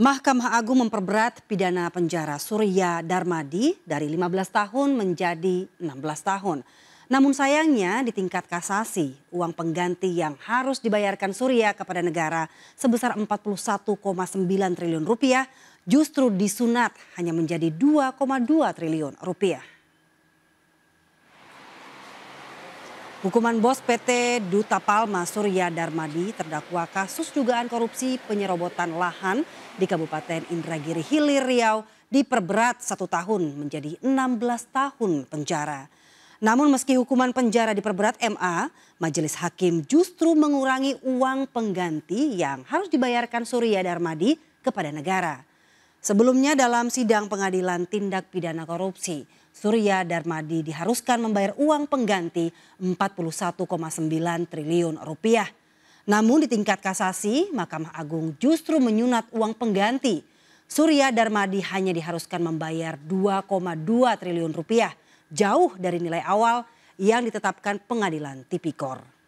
Mahkamah Agung memperberat pidana penjara Surya Darmadi dari 15 tahun menjadi 16 tahun. Namun sayangnya di tingkat kasasi, uang pengganti yang harus dibayarkan Surya kepada negara sebesar 41,9 triliun rupiah justru disunat hanya menjadi 2,2 triliun rupiah. Hukuman bos PT Duta Palma Surya Darmadi terdakwa kasus dugaan korupsi penyerobotan lahan di Kabupaten Indragiri Hilir Riau diperberat satu tahun menjadi 16 tahun penjara. Namun meski hukuman penjara diperberat MA, Majelis Hakim justru mengurangi uang pengganti yang harus dibayarkan Surya Darmadi kepada negara. Sebelumnya dalam sidang pengadilan tindak pidana korupsi, Surya Darmadi diharuskan membayar uang pengganti 41,9 triliun rupiah. Namun di tingkat kasasi, Mahkamah Agung justru menyunat uang pengganti. Surya Darmadi hanya diharuskan membayar 2,2 triliun rupiah, jauh dari nilai awal yang ditetapkan pengadilan tipikor.